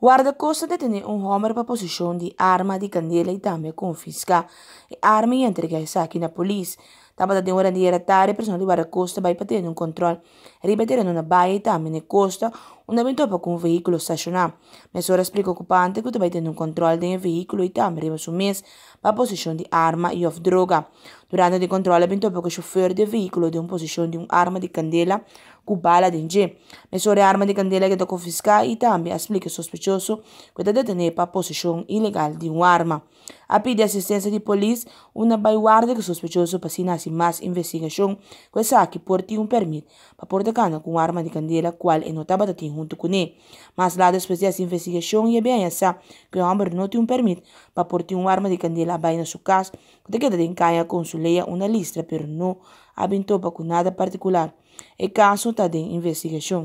guarda costa detene um homem para posição de arma de candela e também confisca E arma e entrega a saque na polícia. Também tem hora de ir tarde, pessoal para a costa, vai para um controle. Ripetere numa baia e também na costa, onde vem topa um veículo estacionado. Mas ora explica ocupante que também tem um controle de um veículo e também riba um mês para a posição de arma e of droga. Durante o controle, vem topa com o chofer de veículo de uma posição de arma de candela com bala de engenho. Mas hora arma de candela que está confiscada e também explica suspeitoso que está detenido para posição ilegal de uma arma. A pedido assistência de polícia, uma guarda que suspeitoso para se sin investigação coisa que por ti um permit para por cana com arma de candela qual é notável de ti junto com ele. Mas lá depois dessa investigação, e é bem esa que o homem não tem um permit para por ti arma de candela na sua casa, que ele queda en caña con lista, pero não abentou para com nada particular. é caso da de investigação